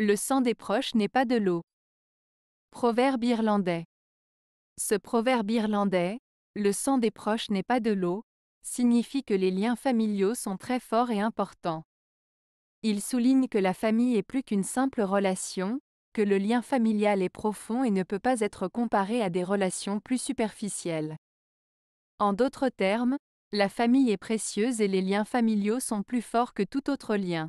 Le sang des proches n'est pas de l'eau. Proverbe irlandais. Ce proverbe irlandais, le sang des proches n'est pas de l'eau, signifie que les liens familiaux sont très forts et importants. Il souligne que la famille est plus qu'une simple relation, que le lien familial est profond et ne peut pas être comparé à des relations plus superficielles. En d'autres termes, la famille est précieuse et les liens familiaux sont plus forts que tout autre lien.